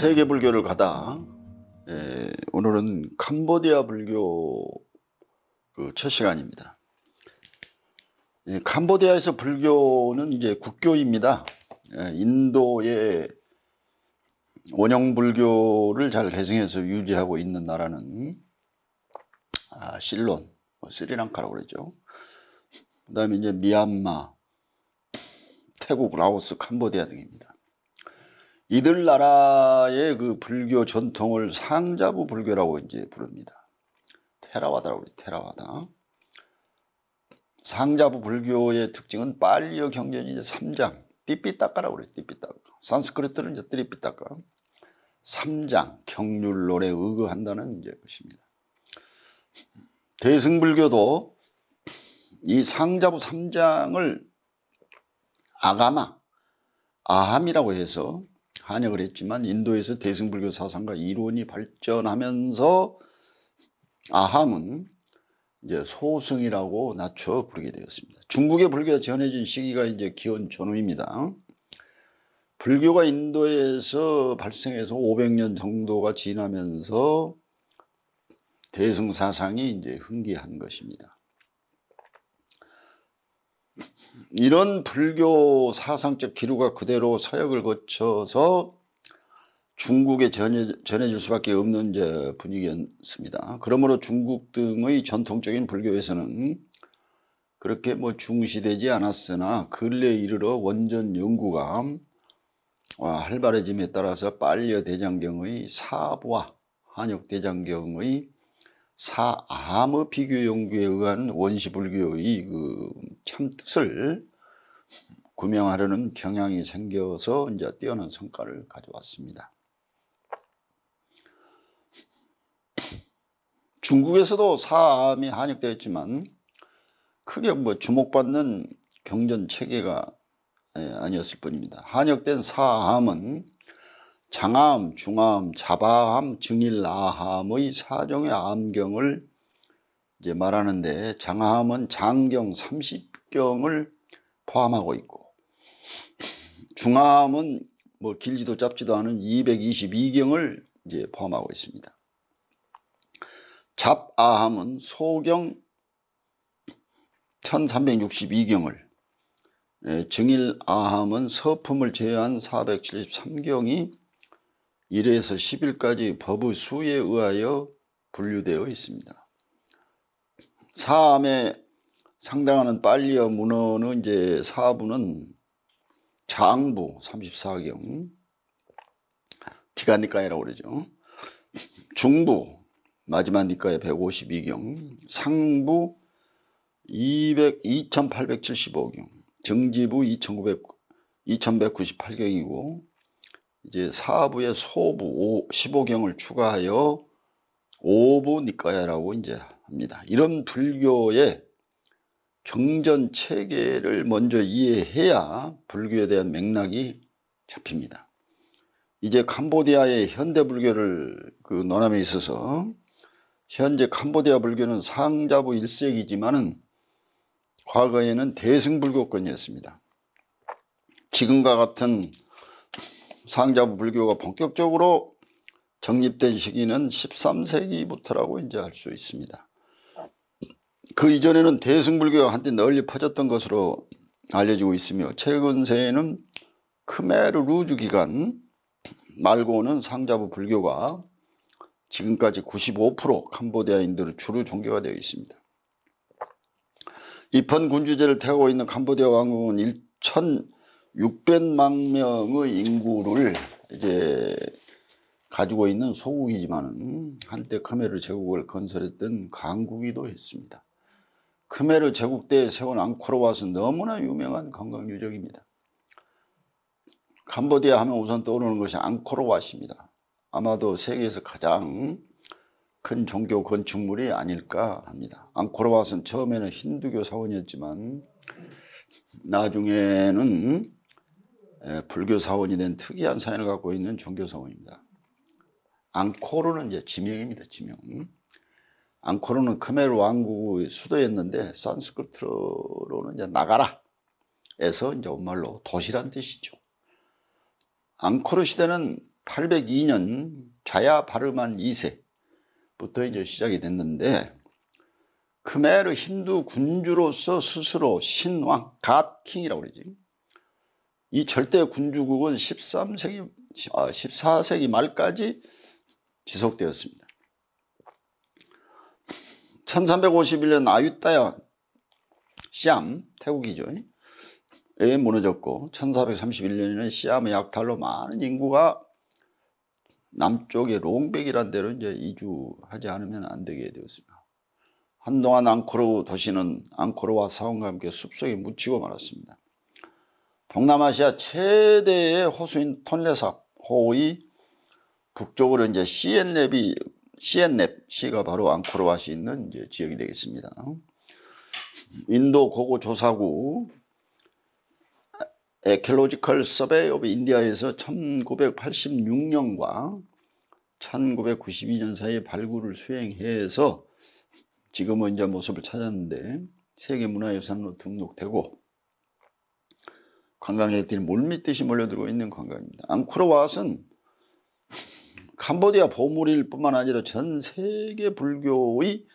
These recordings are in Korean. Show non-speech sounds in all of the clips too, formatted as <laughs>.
세계 불교를 가다 에, 예, 오늘은 캄보디아 불교 그첫 시간입니다. 예, 캄보디아에서 불교는 이제 국교입니다. 예, 인도의 원형 불교를 잘 해승해서 유지하고 있는 나라는 아, 실론, 뭐 스리랑카라고 그러죠. 그다음에 이제 미얀마, 태국, 라오스, 캄보디아 등입니다. 이들 나라의 그 불교 전통을 상자부 불교라고 이제 부릅니다. 테라와다라고 그래 테라와다. 상자부 불교의 특징은 빨리어 경전 이제 3장 띠삐따까라고 그래 띠삐따까. 산스크리트는 이제 띠삐따까. 3장 경률론에 의거한다는 이제 것입니다. 대승불교도 이 상자부 3장을 아가마 아함이라고 해서 한역을 했지만 인도에서 대승불교 사상과 이론이 발전하면서 아함은 이제 소승이라고 낮춰 부르게 되었습니다. 중국의 불교가 전해진 시기가 이제 기원 전후입니다. 불교가 인도에서 발생해서 500년 정도가 지나면서 대승 사상이 이제 흥기한 것입니다. 이런 불교 사상적 기류가 그대로 서역을 거쳐서 중국에 전해, 전해질 수밖에 없는 이제 분위기였습니다. 그러므로 중국 등의 전통적인 불교에서는 그렇게 뭐 중시되지 않았으나 근래에 이르러 원전 연구가 활발해짐에 따라서 빨려 대장경의 사부와 한역 대장경의 사암의 비교 연구에 의한 원시불교의 그참 뜻을 구명하려는 경향이 생겨서 이제 뛰어난 성과를 가져왔습니다. 중국에서도 사암이 한역되었지만 크게 뭐 주목받는 경전 체계가 예, 아니었을 뿐입니다. 한역된 사암은 장암, 중암, 자바암, 증일아함의 사종의 암경을 이제 말하는데 장암은 장경 30경을 포함하고 있고 중암은 뭐 길지도 짧지도 않은 222경을 이제 포함하고 있습니다. 잡아함은 소경 1362경을 예, 증일아함은 서품을 제외한 473경이 1에서 10일까지 법의 수에 의하여 분류되어 있습니다. 사암에 상당하는 빨리어 문어는 이제 사부는 장부 34경 디가니까이라고 그러죠. 중부 마지막 니까에 152경 상부 200, 2875경 정지부 2900, 2198경이고 이제 사부의 소부 5, 15경을 추가하여 오부 니까야라고 이제 합니다. 이런 불교의 경전 체계를 먼저 이해해야 불교에 대한 맥락이 잡힙니다. 이제 캄보디아의 현대 불교를 그 논함에 있어서 현재 캄보디아 불교는 상자부 1세기지만은 과거에는 대승불교권이었습니다. 지금과 같은 상자부 불교가 본격적으로 정립된 시기는 13세기부터라고 이제 할수 있습니다. 그 이전에는 대승불교가 한때 널리 퍼졌던 것으로 알려지고 있으며 최근 세에는 크메르 루즈 기간 말고는 상자부 불교가 지금까지 95% 캄보디아인들의 주로 종교가 되어 있습니다. 입헌 군주제를 태우고 있는 캄보디아 왕국은 1 0 600만 명의 인구를 이제 가지고 있는 소국이지만 한때 크메르 제국을 건설했던 강국이도 기 했습니다. 크메르 제국 때 세운 앙코르와서 너무나 유명한 관광 유적입니다. 캄보디아 하면 우선 떠오르는 것이 앙코르왓입니다. 아마도 세계에서 가장 큰 종교 건축물이 아닐까 합니다. 앙코르왓은 처음에는 힌두교 사원이었지만 나중에는 불교 사원이 된 특이한 사연을 갖고 있는 종교 사원입니다. 앙코르는 이제 지명입니다. 지명. 음? 앙코르는 크멜 왕국의 수도였는데 산스크트로는 이제 나가라에서 이제 온말로 도시란 뜻이죠. 앙코르 시대는 802년 자야 바르만 2세부터 이제 시작이 됐는데 크메르 힌두 군주로서 스스로 신왕 갓킹이라고 그러지 이 절대 군주국은 13세기, 14세기 아, 말까지 지속되었습니다. 1351년 아유따야 시암, 태국이죠. 에 무너졌고 1431년에는 시암의 약탈로 많은 인구가 남쪽의 롱백이란 데로 이제 이주하지 않으면 안 되게 되었습니다. 한동안 앙코르 도시는 앙코르와 사원과 함께 숲속에 묻히고 말았습니다. 동남아시아 최대의 호수인 톤레삽호의 북쪽으로 이제 시엔랩이 시엔랩 시가 바로 앙코르와이 있는 이제 지역이 되겠습니다. 인도 고고 조사구 에켈로지컬 서베이 오브 인디아에서 1986년과 1992년 사이에 발굴을 수행해서 지금은 이제 모습을 찾았는데 세계문화유산으로 등록되고 관광객들이 물밑듯이 몰려들고 있는 관광입니다. 앙코르왓은 캄보디아 보물일 뿐만 아니라 전 세계 불교의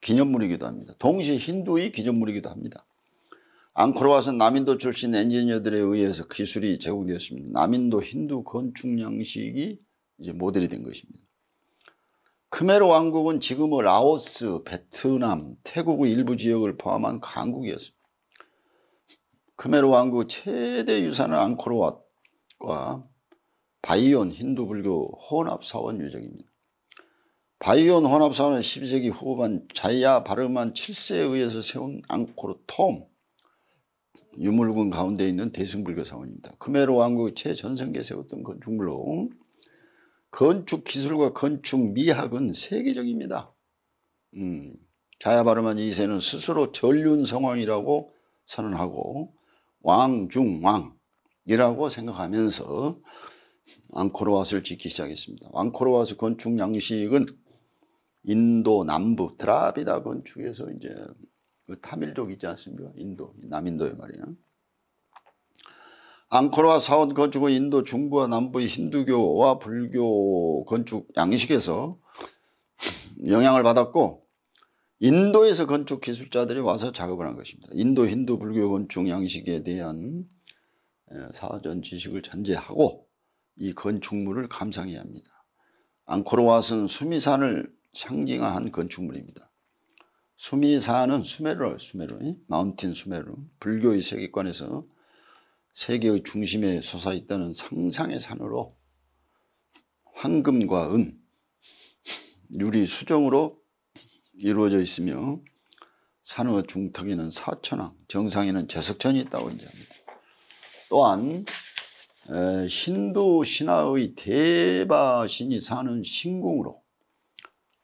기념물이기도 합니다. 동시에 힌두의 기념물이기도 합니다. 앙코르왓은 남인도 출신 엔지니어들에 의해서 기술이 제공되었습니다. 남인도 힌두 건축 양식이 이제 모델이 된 것입니다. 크메르 왕국은 지금의 라오스, 베트남, 태국의 일부 지역을 포함한 강국이었습니다. 크메르 왕국 최대 유산을 앙코르왓과 바이온 힌두 불교 혼합 사원 유적입니다. 바이온 혼합 사원은 12세기 후반 자이야 바르만 7세에 의해서 세운 앙코르 톰 유물군 가운데 있는 대승불교 사원입니다. 크메르 왕국 최전성기에 세웠던 건축물로 건축 기술과 건축 미학은 세계적입니다. 음, 자야바르만 2세는 스스로 전륜성왕이라고 선언하고 왕중왕이라고 생각하면서 앙코르왓을 짓기 시작했습니다. 앙코르왓 건축 양식은 인도 남부 드라비다 건축에서 이제 그 타밀족 있지 않습니까? 인도 남인도에 말이야. 앙코르와 사원 건축은 인도 중부와 남부의 힌두교와 불교 건축 양식에서 영향을 받았고 인도에서 건축 기술자들이 와서 작업을 한 것입니다. 인도 힌두 불교 건축 양식에 대한 예, 사전 지식을 전제하고 이 건축물을 감상해야 합니다. 앙코르왓은 수미산을 상징한 건축물입니다. 수미산은 수메르, 수메르, 마운틴 수메르, 불교의 세계관에서 세계의 중심에 솟아있다는 상상의 산으로 황금과 은, 유리 수정으로 이루어져 있으며 산후 중턱에는 사천왕, 정상에는 제석천이 있다고 인정합니다. 또한 힌두 신화의 대바신이 사는 신궁으로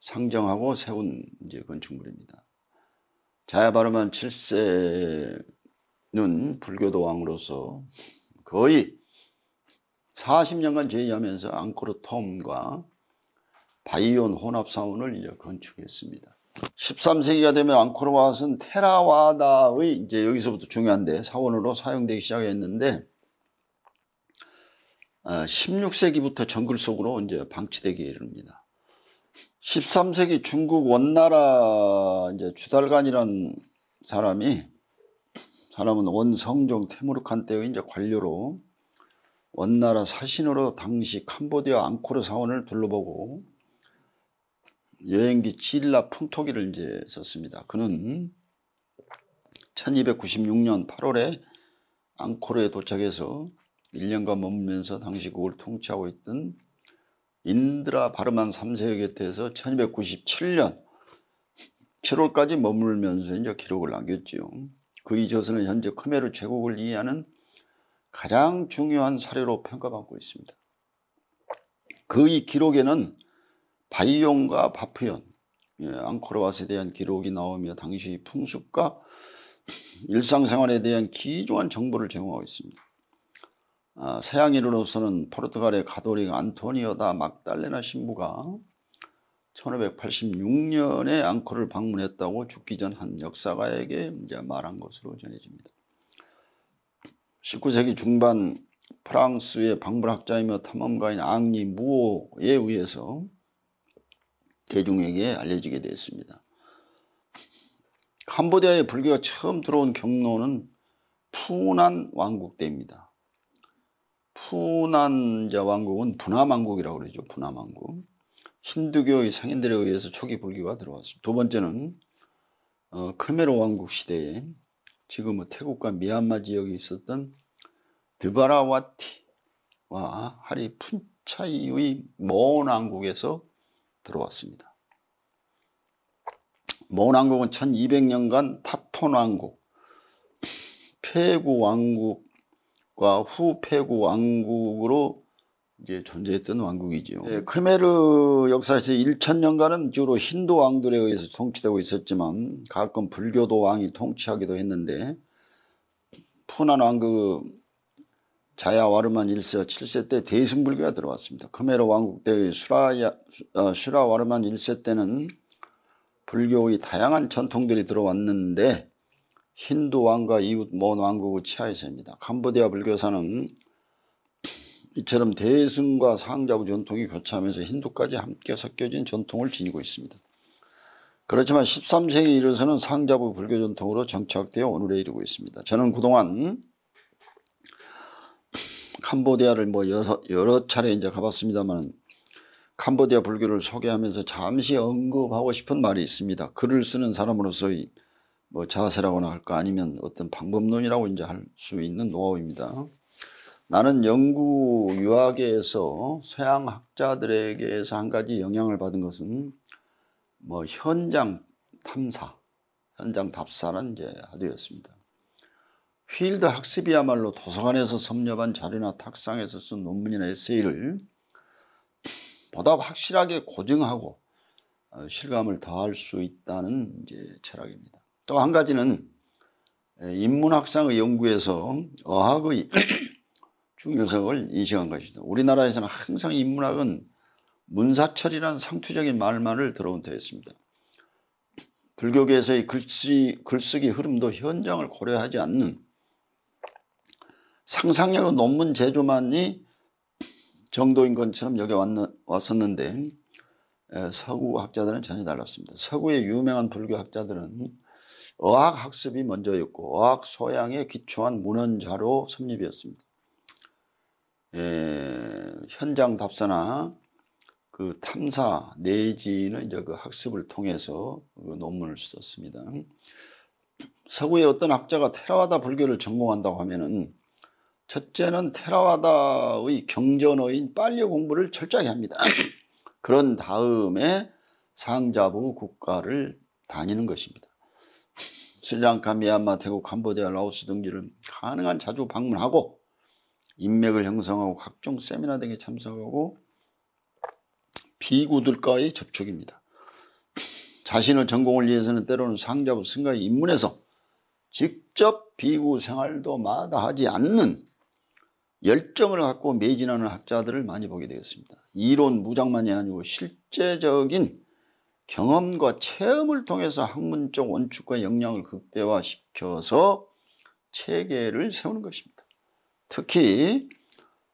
상정하고 세운 이제 건축물입니다. 자야바르만 7세는 불교도 왕으로서 거의 40년간 제의하면서 앙코르 톰과 바이온 혼합 사원을 건축했습니다. 13세기가 되면 앙코르왓은 테라와다의 이제 여기서부터 중요한데 사원으로 사용되기 시작했는데 16세기부터 어, 정글 속으로 이제 방치되기 이릅니다. 13세기 중국 원나라 이제 주달간이란 사람이 사람은 원성종 테무르칸 때의 이제 관료로 원나라 사신으로 당시 캄보디아 앙코르 사원을 둘러보고 여행기 칠라 풍토기를 이제 썼습니다. 그는 1296년 8월에 앙코르에 도착해서 1년간 머물면서 당시 그걸 통치하고 있던 인드라 바르만 3세 곁에서 1297년 7월까지 머물면서 이제 기록을 남겼지요. 그의 저서는 현재 크메르 제국을 이해하는 가장 중요한 사례로 평가받고 있습니다. 그의 기록에는 바이온과 바프연, 예, 앙코르왓에 대한 기록이 나오며 당시 풍습과 <clears throat> 일상생활에 대한 기조한 정보를 제공하고 있습니다. 아, 서양인으로서는 포르투갈의 가톨릭 안토니오다 막달레나 신부가 1586년에 앙코를 방문했다고 죽기 전 한 역사가에게 이제 말한 것으로 전해집니다. 19세기 중반 프랑스의 박물학자이며 탐험가인 앙리 무오에 의해서 대중에게 알려지게 되었습니다. 캄보디아에 불교가 처음 들어온 경로는 푸난 왕국 때입니다. 푸난자 왕국은 분화왕국이라고 그러죠. 분화왕국. 힌두교의 상인들에 의해서 초기 불교가 들어왔습니다. 두 번째는 어, 크메로 왕국 시대에 지금은 태국과 미얀마 지역에 있었던 드바라와티와 하리푼차이의 모원 왕국에서 들어왔습니다. 모난국은 1200년간 타톤 왕국, 페구 왕국과 후 페구 왕국으로 이제 존재했던 왕국이지요. 네, 예, 크메르 역사에서 1000년간은 주로 힌두 왕들에 의해서 통치되고 있었지만 가끔 불교도 왕이 통치하기도 했는데 푸난 왕국 자야와르만 1세와 7세 때 대승불교가 들어왔습니다. 크메르 왕국 때의 수라야, 어, 슈라와르만 1세 때는 불교의 다양한 전통들이 들어왔는데 힌두 왕과 이웃 모 왕국의 치하에서입니다. 캄보디아 불교사는 이처럼 대승과 상자부 전통이 교차하면서 힌두까지 함께 섞여진 전통을 지니고 있습니다. 그렇지만 13세기에 이르서는 상자부 불교 전통으로 정착되어 오늘에 이르고 있습니다. 저는 그동안 캄보디아를 뭐 여서, 여러 차례 이제 가봤습니다만 캄보디아 불교를 소개하면서 잠시 언급하고 싶은 말이 있습니다. 글을 쓰는 사람으로서의 뭐 자세라고나 할까 아니면 어떤 방법론이라고 이제 할 수 있는 노하우입니다. 나는 연구 유학에서 서양 학자들에게서 한 가지 영향을 받은 것은 뭐 현장 탐사, 현장 답사는 이제 하도였습니다. 필드 학습이야말로 도서관에서 섭렵한 자료나 탁상에서 쓴 논문이나 에세이를 보다 확실하게 고증하고 어, 실감을 더할 수 있다는 이제 철학입니다. 또 한 가지는 인문학상의 연구에서 어학의 <clears throat> 중요성을 인식한 것이다. 우리나라에서는 항상 인문학은 문사철이란 상투적인 말만을 들어온 데 있습니다. 불교계에서의 글쓰기 흐름도 현장을 고려하지 않는 상상력은 논문 제조만이 정도인 것처럼 여기 왔는, 왔었는데 예, 서구 학자들은 전혀 달랐습니다. 서구의 유명한 불교 학자들은 어학 학습이 먼저였고 어학 소양에 기초한 문헌자로 섭립이었습니다. 에, 예, 현장 답사나 그 탐사 내지는 이제 그 학습을 통해서 그 논문을 썼습니다. 서구의 어떤 학자가 테라와다 불교를 전공한다고 하면은 첫째는 테라와다의 경전어인 빨리 공부를 철저히 합니다. <clears throat> 그런 다음에 상자부 국가를 다니는 것입니다. 스리랑카, 미얀마, 태국, 캄보디아, 라오스 등지를 가능한 자주 방문하고 인맥을 형성하고 각종 세미나 등에 참석하고 비구들과의 접촉입니다. <clears throat> 자신의 전공을 위해서는 때로는 상자부 승가에 입문해서 직접 비구 생활도 마다하지 않는 열정을 갖고 매진하는 학자들을 많이 보게 되겠습니다. 이론 무장만이 아니고 실제적인 경험과 체험을 통해서 학문적 원칙과 역량을 극대화시켜서 체계를 세우는 것입니다. 특히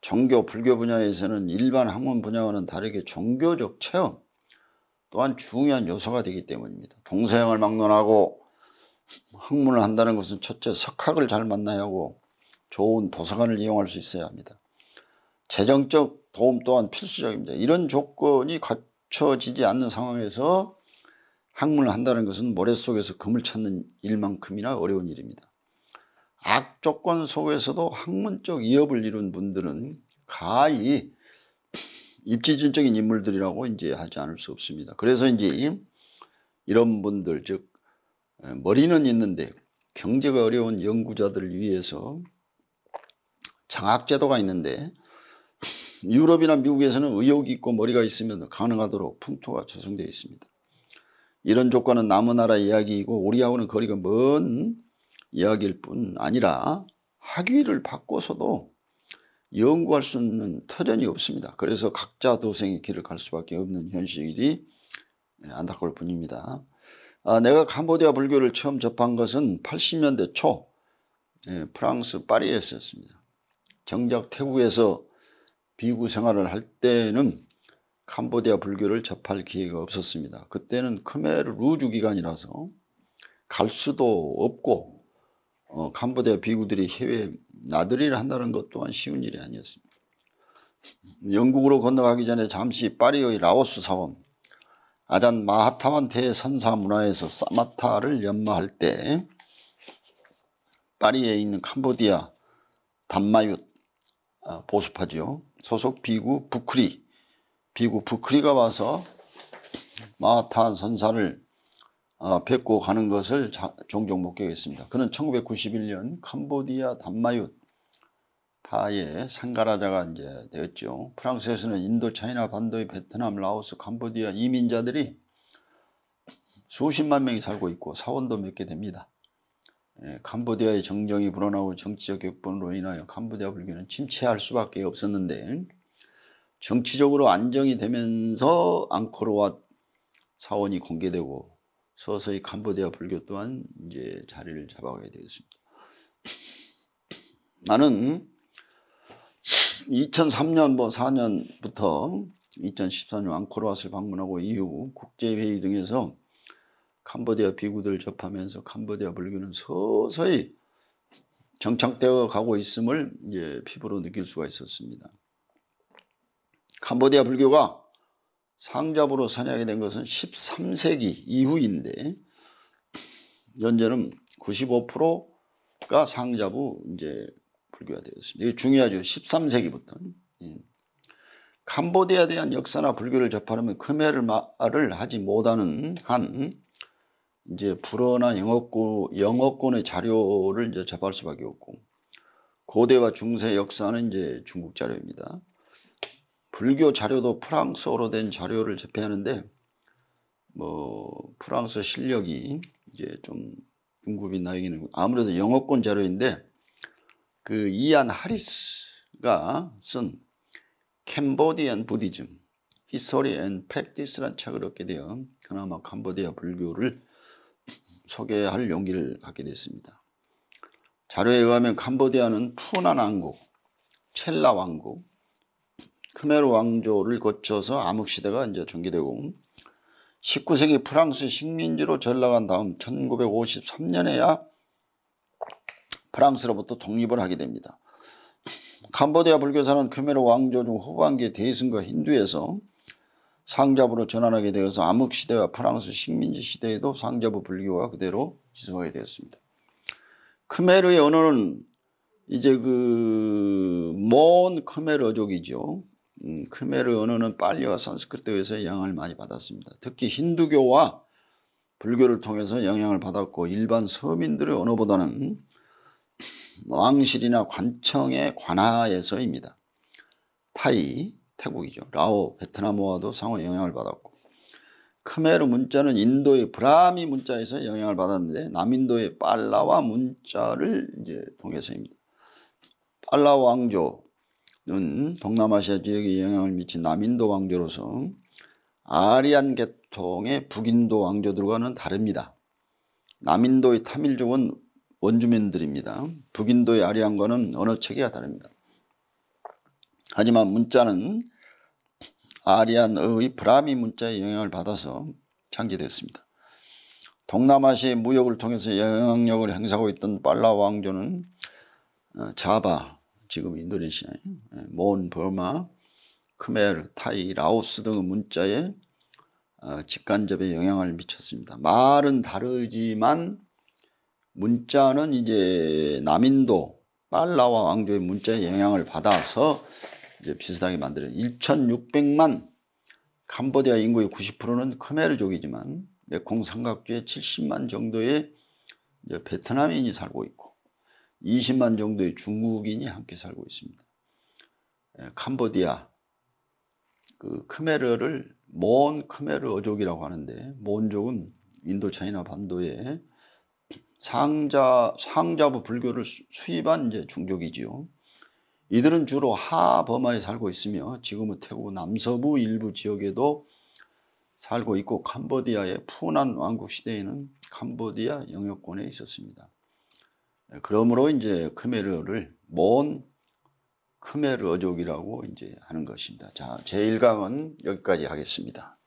종교 불교 분야에서는 일반 학문 분야와는 다르게 종교적 체험 또한 중요한 요소가 되기 때문입니다. 동서양을 막론하고 학문을 한다는 것은 첫째 석학을 잘 만나야 하고 좋은 도서관을 이용할 수 있어야 합니다. 재정적 도움 또한 필수적입니다. 이런 조건이 갖춰지지 않는 상황에서 학문을 한다는 것은 모래 속에서 금을 찾는 일만큼이나 어려운 일입니다. 악조건 속에서도 학문적 이업을 이룬 분들은 가히 입지진적인 인물들이라고 이제 하지 않을 수 없습니다. 그래서 이제 이런 분들 즉 머리는 있는데 경제가 어려운 연구자들을 위해서 장학제도가 있는데 유럽이나 미국에서는 의욕이 있고 머리가 있으면 가능하도록 풍토가 조성되어 있습니다. 이런 조건은 남의 나라 이야기이고 우리하고는 거리가 먼 이야기일 뿐 아니라 학위를 바꿔서도 연구할 수 있는 터전이 없습니다. 그래서 각자 도생의 길을 갈 수밖에 없는 현실이 안타까울 뿐입니다. 아, 내가 캄보디아 불교를 처음 접한 것은 80년대 초 예, 프랑스 파리에서였습니다. 정작 태국에서 비구 생활을 할 때는 캄보디아 불교를 접할 기회가 없었습니다. 그때는 크메르 루주 기간이라서 갈 수도 없고 어, 캄보디아 비구들이 해외 나들이를 한다는 것 또한 쉬운 일이 아니었습니다. 영국으로 건너가기 전에 잠시 파리의 라오스 사원 아잔 마하타만 대선사 문화에서 사마타를 연마할 때 파리에 있는 캄보디아 단마윷 아, 보수파죠. 소속 비구 부크리 비구 부크리가 와서 마하탄 선사를 아, 뵙고 가는 것을 자, 종종 목격했습니다. 그는 1991년 캄보디아 단마윷 파의 상가라자가 이제 되었죠. 프랑스에서는 인도, 차이나 반도의 베트남, 라오스, 캄보디아 이민자들이 수십만 명이 살고 있고 사원도 몇 개 됩니다. 예, 캄보디아의 정정이 불어나고 정치적 격분으로 인하여 캄보디아 불교는 침체할 수밖에 없었는데 정치적으로 안정이 되면서 앙코르와 사원이 공개되고 서서히 캄보디아 불교 또한 이제 자리를 잡아가게 되었습니다. <laughs> 나는 2003년 뭐 4년부터 2014년 앙코르 왓을 방문하고 이후 국제회의 등에서 캄보디아 비구들 접하면서 캄보디아 불교는 서서히 정착되어 가고 있음을 예, 피부로 느낄 수가 있었습니다. 캄보디아 불교가 상잡으로 선양이 된 것은 13세기 이후인데 현재는 95%가 상잡부 이제 불교가 되었습니다. 이게 중요하죠. 13세기부터. 캄보디아에 대한 역사나 불교를 접하려면 크메르말을 하지 못하는 한 이제 불어나 영어권, 영어권의 자료를 이제 접할 수밖에 없고 고대와 중세 역사는 이제 중국 자료입니다. 불교 자료도 프랑스어로 된 자료를 접해하는데 뭐 프랑스 실력이 이제 좀궁금이 나에게는 아무래도 영어권 자료인데 그 이안 하리스가 쓴 캄보디안 부디즘 히스토리 앤 프랙티스란 책을 얻게 되어 그나마 캄보디아 불교를 소개할 용기를 갖게 됐습니다. 자료에 의하면 캄보디아는 푸난 왕국, 첼라 왕국, 크메르 왕조를 거쳐서 암흑시대가 이제 전개되고 19세기 프랑스 식민지로 전락한 다음 1953년에야 프랑스로부터 독립을 하게 됩니다. 캄보디아 불교사는 크메르 왕조 중 후반기 대승과 힌두에서 상자부로 전환하게 되어서 암흑 시대와 프랑스 식민지 시대에도 상자부 불교가 그대로 지속하게 되었습니다. 크메르의 언어는 이제 그먼 크메르족이죠. 음, 크메르 언어는 빨리와 산스크리트에서 영향을 많이 받았습니다. 특히 힌두교와 불교를 통해서 영향을 받았고 일반 서민들의 언어보다는 왕실이나 관청의 관하에서입니다. 타이, 태국이죠. 라오, 베트남어와도 상호 영향을 받았고 크메르 문자는 인도의 브라미 문자에서 영향을 받았는데 남인도의 빨라와 문자를 이제 통해서입니다. 빨라 왕조는 동남아시아 지역에 영향을 미친 남인도 왕조로서 아리안 계통의 북인도 왕조들과는 다릅니다. 남인도의 타밀족은 원주민들입니다. 북인도의 아리안과는 언어 체계가 다릅니다. 하지만 문자는 아리안의 브라미 문자의 영향을 받아서 창제됐습니다. 동남아시의 무역을 통해서 영향력을 행사하고 있던 빨라 왕조는 어, 자바 지금 인도네시아 몬, 예, 버마, 크메르, 타이, 라오스 등의 문자에 어, 직간접의 영향을 미쳤습니다. 말은 다르지만 문자는 이제 남인도 빨라와 왕조의 문자의 영향을 받아서 이제 비슷하게 만들어 1,600만 캄보디아 인구의 90%는 크메르족이지만 메콩 삼각지에 70만 정도의 베트남인이 살고 있고 20만 정도의 중국인이 함께 살고 있습니다. 에, 예, 캄보디아 그 크메르를 몬 크메르어족이라고 하는데 몬족은 인도차이나 반도에 상자 상자부 불교를 수입한 이제 종족이지요. 이들은 주로 하버마에 살고 있으며 지금은 태국 남서부 일부 지역에도 살고 있고 캄보디아의 푸난 왕국 시대에는 캄보디아 영역권에 있었습니다. 네, 그러므로 이제 크메르를 모 크메르족이라고 이제 하는 것입니다. 자, 제1강은 여기까지 하겠습니다.